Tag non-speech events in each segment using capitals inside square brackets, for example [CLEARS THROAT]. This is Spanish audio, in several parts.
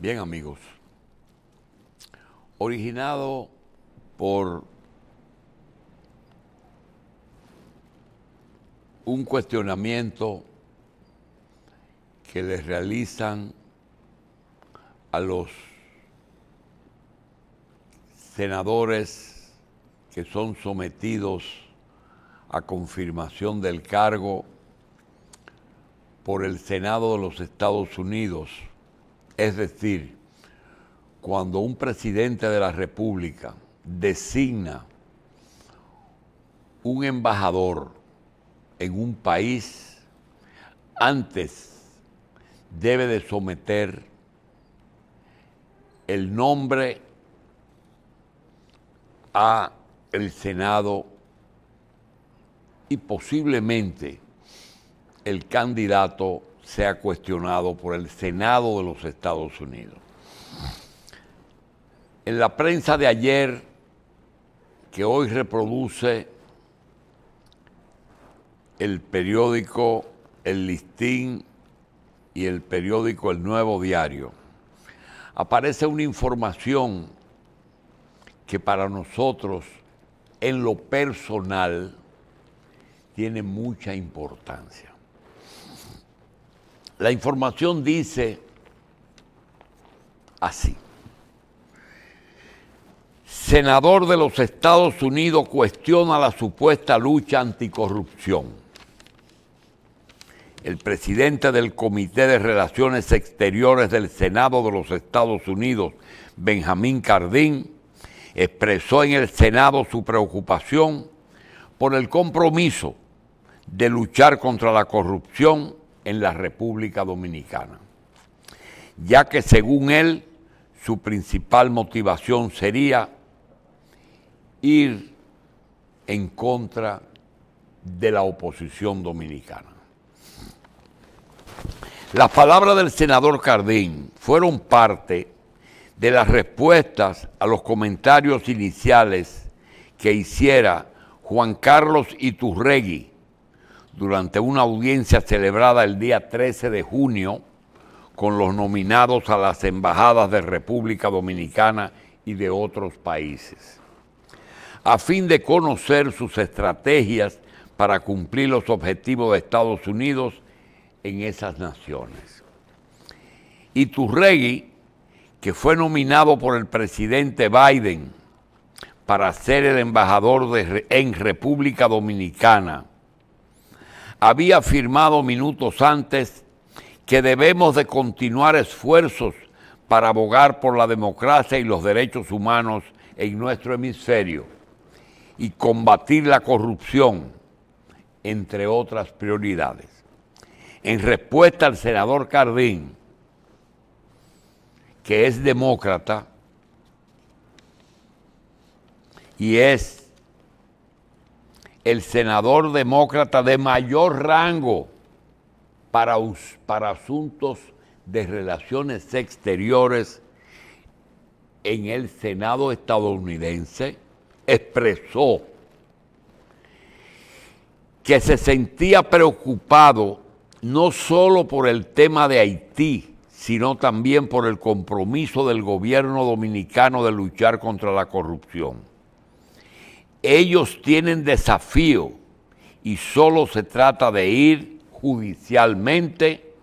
Bien amigos, originado por un cuestionamiento que les realizan a los senadores que son sometidos a confirmación del cargo por el Senado de los Estados Unidos es decir, cuando un presidente de la República designa un embajador en un país, antes debe de someter el nombre a el Senado y posiblemente el candidato sea cuestionado por el Senado de los Estados Unidos. En la prensa de ayer, que hoy reproduce el periódico El Listín y el periódico El Nuevo Diario, aparece una información que para nosotros, en lo personal, tiene mucha importancia. La información dice así. Senador de los Estados Unidos cuestiona la supuesta lucha anticorrupción. El presidente del Comité de Relaciones Exteriores del Senado de los Estados Unidos, Benjamín Cardín, expresó en el Senado su preocupación por el compromiso de luchar contra la corrupción en la República Dominicana, ya que según él su principal motivación sería ir en contra de la oposición dominicana. Las palabras del senador Cardín fueron parte de las respuestas a los comentarios iniciales que hiciera Juan Carlos Iturregui, durante una audiencia celebrada el día 13 de junio con los nominados a las embajadas de República Dominicana y de otros países, a fin de conocer sus estrategias para cumplir los objetivos de Estados Unidos en esas naciones. Y Turregui, que fue nominado por el presidente Biden para ser el embajador en República Dominicana, había afirmado minutos antes que debemos de continuar esfuerzos para abogar por la democracia y los derechos humanos en nuestro hemisferio y combatir la corrupción, entre otras prioridades. En respuesta al senador Cardín, que es demócrata y es el senador demócrata de mayor rango para, para asuntos de relaciones exteriores en el Senado estadounidense, expresó que se sentía preocupado no solo por el tema de Haití, sino también por el compromiso del gobierno dominicano de luchar contra la corrupción. Ellos tienen desafío y solo se trata de ir judicialmente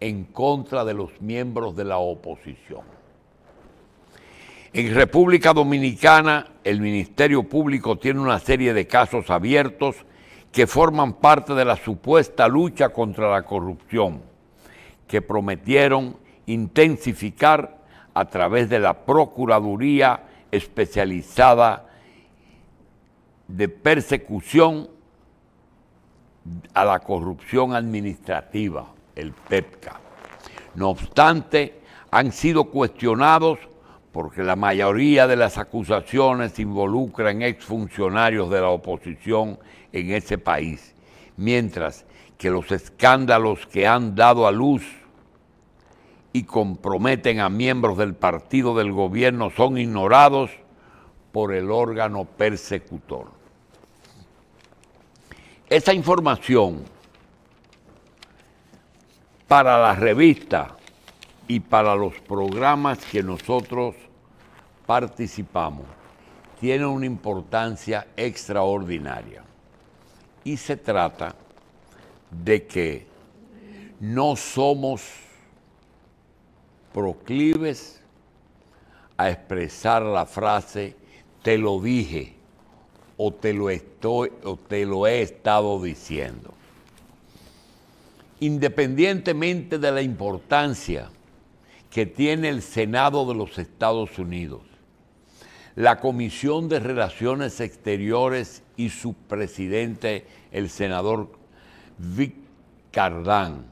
en contra de los miembros de la oposición. En República Dominicana, el Ministerio Público tiene una serie de casos abiertos que forman parte de la supuesta lucha contra la corrupción, que prometieron intensificar a través de la Procuraduría especializada de persecución a la corrupción administrativa, el PEPCA. No obstante, han sido cuestionados porque la mayoría de las acusaciones involucran exfuncionarios de la oposición en ese país, mientras que los escándalos que han dado a luz y comprometen a miembros del partido del gobierno son ignorados por el órgano persecutor. Esa información para la revista y para los programas que nosotros participamos tiene una importancia extraordinaria. Y se trata de que no somos proclives a expresar la frase te lo dije o te lo estoy o te lo he estado diciendo. Independientemente de la importancia que tiene el Senado de los Estados Unidos, la Comisión de Relaciones Exteriores y su presidente, el senador Vic Cardán,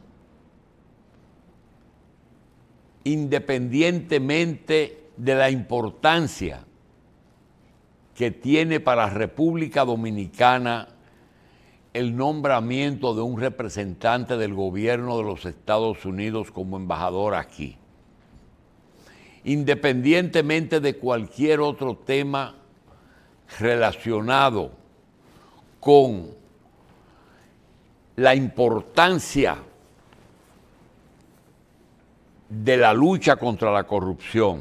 independientemente de la importancia que tiene para República Dominicana el nombramiento de un representante del gobierno de los Estados Unidos como embajador aquí. Independientemente de cualquier otro tema relacionado con la importancia de la lucha contra la corrupción,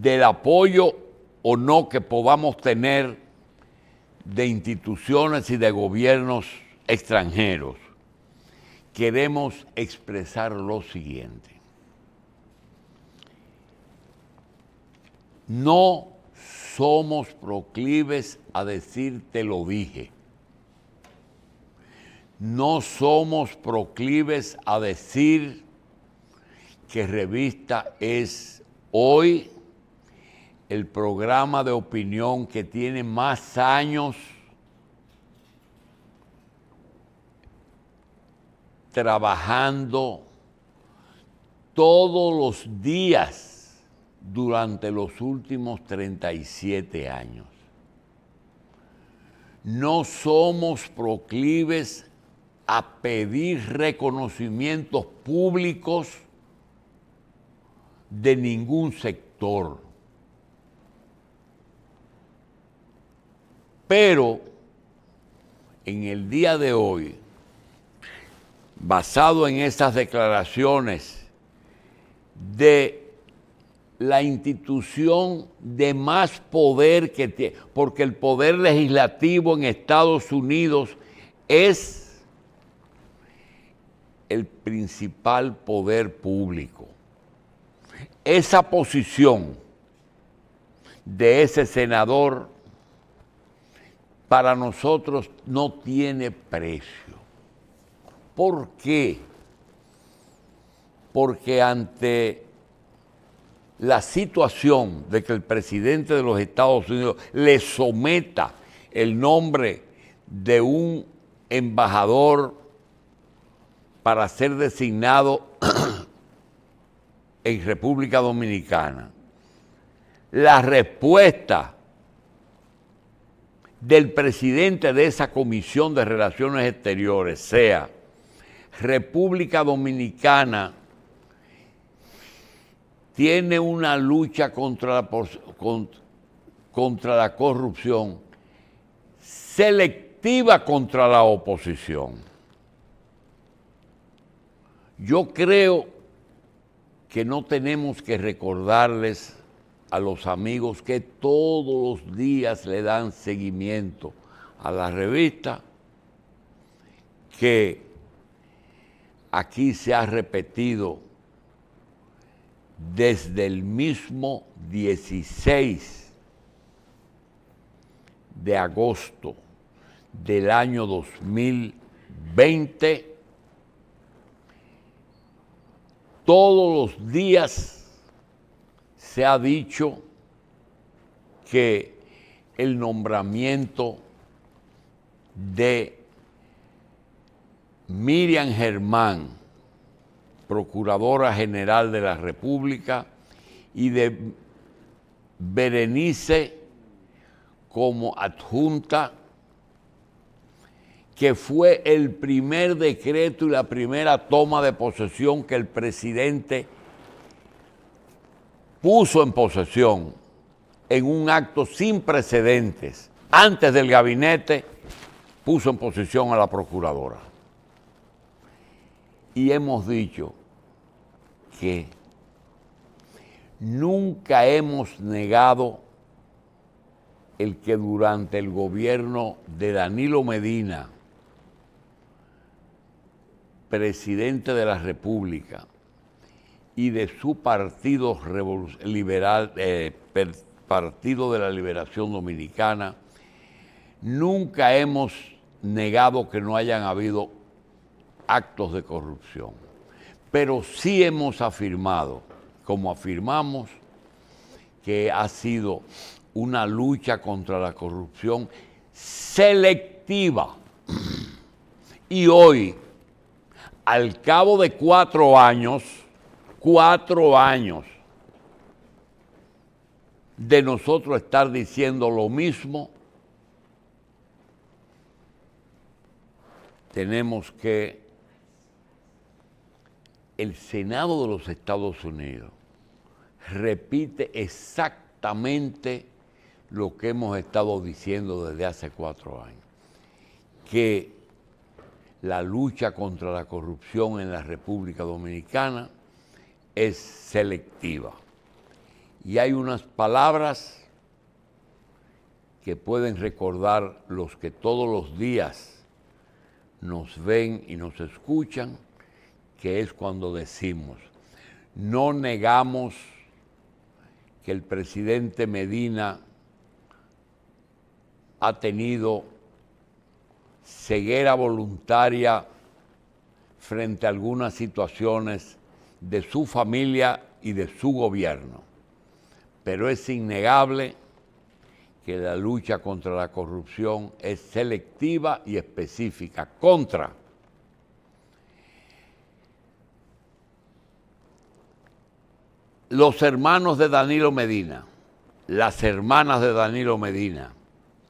del apoyo o no que podamos tener de instituciones y de gobiernos extranjeros, queremos expresar lo siguiente. No somos proclives a decir te lo dije. No somos proclives a decir que revista es hoy el programa de opinión que tiene más años trabajando todos los días durante los últimos 37 años. No somos proclives a pedir reconocimientos públicos de ningún sector. Pero en el día de hoy, basado en esas declaraciones de la institución de más poder que tiene, porque el poder legislativo en Estados Unidos es el principal poder público. Esa posición de ese senador para nosotros no tiene precio. ¿Por qué? Porque ante la situación de que el presidente de los Estados Unidos le someta el nombre de un embajador para ser designado [CLEARS THROAT] en República Dominicana. La respuesta del presidente de esa Comisión de Relaciones Exteriores sea República Dominicana, tiene una lucha contra la, la corrupción selectiva contra la oposición. Yo creo que no tenemos que recordarles a los amigos que todos los días le dan seguimiento a la revista, que aquí se ha repetido desde el mismo 16 de agosto del año 2020, todos los días se ha dicho que el nombramiento de Miriam Germán, Procuradora General de la República, y de Berenice como adjunta, que fue el primer decreto y la primera toma de posesión que el presidente puso en posesión en un acto sin precedentes, antes del gabinete, puso en posesión a la procuradora. Y hemos dicho que nunca hemos negado el que durante el gobierno de Danilo Medina, presidente de la República, y de su partido liberal, eh, Partido de la Liberación Dominicana, nunca hemos negado que no hayan habido actos de corrupción, pero sí hemos afirmado, como afirmamos, que ha sido una lucha contra la corrupción selectiva. Y hoy, al cabo de cuatro años, cuatro años de nosotros estar diciendo lo mismo, tenemos que el Senado de los Estados Unidos repite exactamente lo que hemos estado diciendo desde hace cuatro años, que la lucha contra la corrupción en la República Dominicana es selectiva. Y hay unas palabras que pueden recordar los que todos los días nos ven y nos escuchan, que es cuando decimos, no negamos que el presidente Medina ha tenido ceguera voluntaria frente a algunas situaciones de su familia y de su gobierno. Pero es innegable que la lucha contra la corrupción es selectiva y específica contra los hermanos de Danilo Medina, las hermanas de Danilo Medina,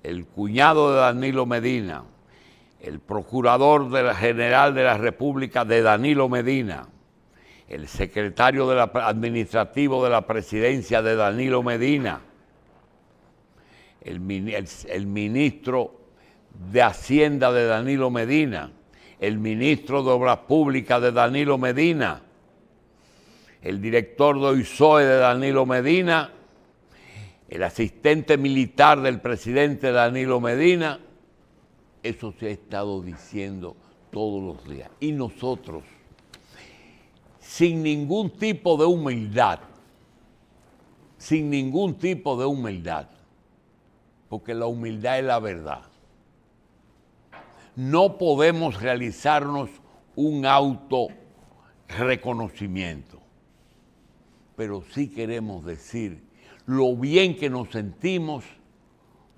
el cuñado de Danilo Medina, el procurador general de la República de Danilo Medina, el secretario administrativo de la presidencia de Danilo Medina, el, el ministro de Hacienda de Danilo Medina, el ministro de Obras Públicas de Danilo Medina, el director de OISOE de Danilo Medina, el asistente militar del presidente Danilo Medina, eso se ha estado diciendo todos los días. Y nosotros, sin ningún tipo de humildad, sin ningún tipo de humildad, porque la humildad es la verdad. No podemos realizarnos un auto reconocimiento, pero sí queremos decir lo bien que nos sentimos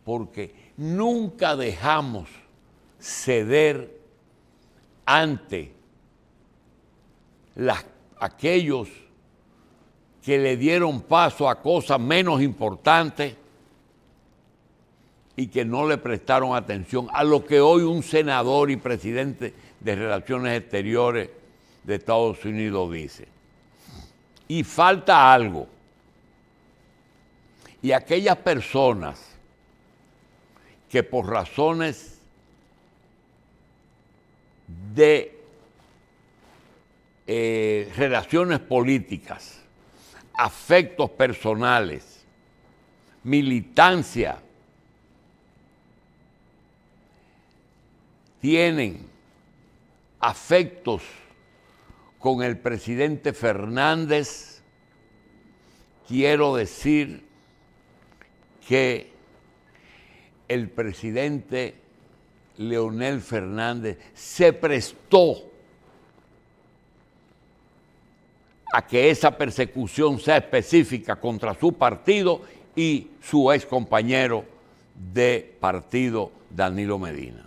porque nunca dejamos ceder ante las aquellos que le dieron paso a cosas menos importantes y que no le prestaron atención a lo que hoy un senador y presidente de Relaciones Exteriores de Estados Unidos dice. Y falta algo. Y aquellas personas que por razones de eh, relaciones políticas, afectos personales, militancia, tienen afectos con el presidente Fernández, quiero decir que el presidente Leonel Fernández se prestó a que esa persecución sea específica contra su partido y su ex compañero de partido, Danilo Medina.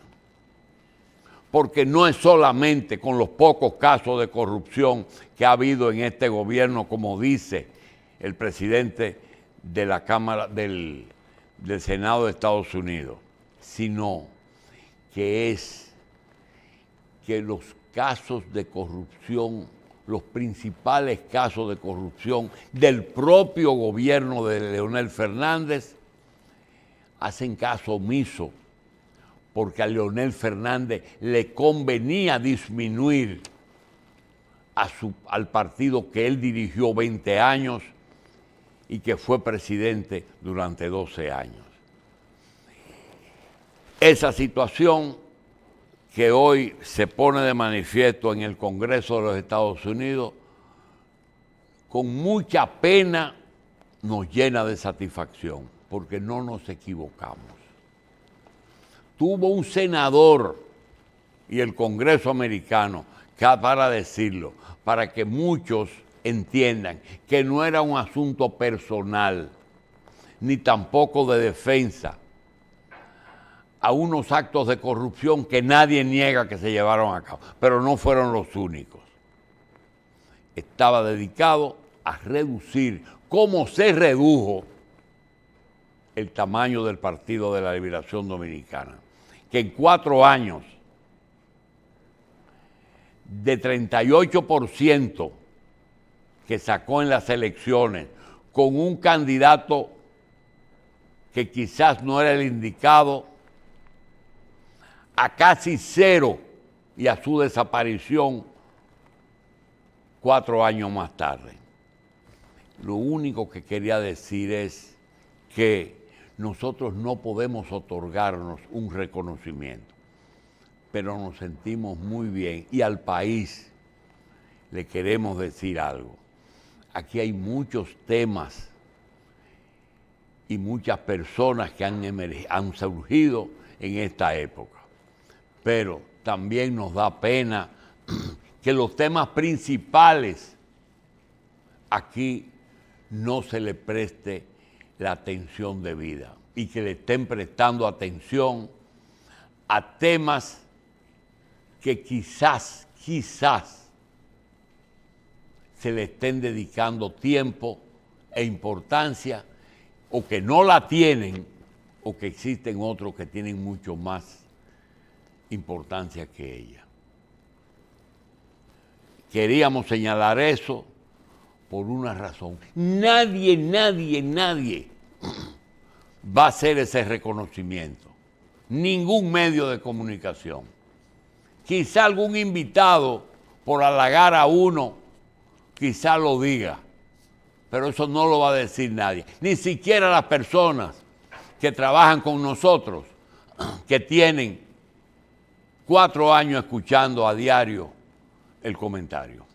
Porque no es solamente con los pocos casos de corrupción que ha habido en este gobierno, como dice el presidente de la Cámara del, del Senado de Estados Unidos, sino que es que los casos de corrupción los principales casos de corrupción del propio gobierno de Leonel Fernández, hacen caso omiso, porque a Leonel Fernández le convenía disminuir a su, al partido que él dirigió 20 años y que fue presidente durante 12 años. Esa situación que hoy se pone de manifiesto en el Congreso de los Estados Unidos, con mucha pena nos llena de satisfacción, porque no nos equivocamos. Tuvo un senador y el Congreso americano, para decirlo, para que muchos entiendan que no era un asunto personal, ni tampoco de defensa a unos actos de corrupción que nadie niega que se llevaron a cabo, pero no fueron los únicos. Estaba dedicado a reducir, ¿cómo se redujo el tamaño del Partido de la Liberación Dominicana, que en cuatro años, de 38% que sacó en las elecciones, con un candidato que quizás no era el indicado, a casi cero y a su desaparición cuatro años más tarde. Lo único que quería decir es que nosotros no podemos otorgarnos un reconocimiento, pero nos sentimos muy bien y al país le queremos decir algo. Aquí hay muchos temas y muchas personas que han, han surgido en esta época pero también nos da pena [CLEARS THROAT] que los temas principales aquí no se le preste la atención debida y que le estén prestando atención a temas que quizás, quizás se le estén dedicando tiempo e importancia o que no la tienen o que existen otros que tienen mucho más importancia que ella. Queríamos señalar eso por una razón. Nadie, nadie, nadie [CLEARS THROAT] va a hacer ese reconocimiento. Ningún medio de comunicación. Quizá algún invitado, por halagar a uno, quizá lo diga, pero eso no lo va a decir nadie. Ni siquiera las personas que trabajan con nosotros, [CLEARS THROAT] que tienen cuatro años escuchando a diario el comentario.